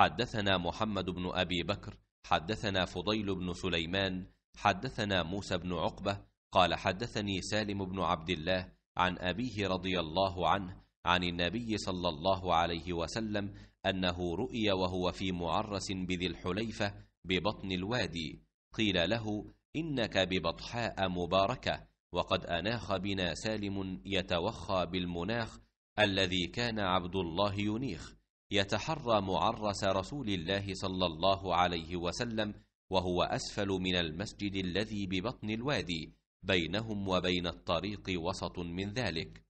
حدثنا محمد بن أبي بكر حدثنا فضيل بن سليمان حدثنا موسى بن عقبة قال حدثني سالم بن عبد الله عن أبيه رضي الله عنه عن النبي صلى الله عليه وسلم أنه رؤي وهو في معرس بذي الحليفة ببطن الوادي قيل له إنك ببطحاء مباركة وقد أناخ بنا سالم يتوخى بالمناخ الذي كان عبد الله ينيخ يتحرى معرس رسول الله صلى الله عليه وسلم وهو أسفل من المسجد الذي ببطن الوادي بينهم وبين الطريق وسط من ذلك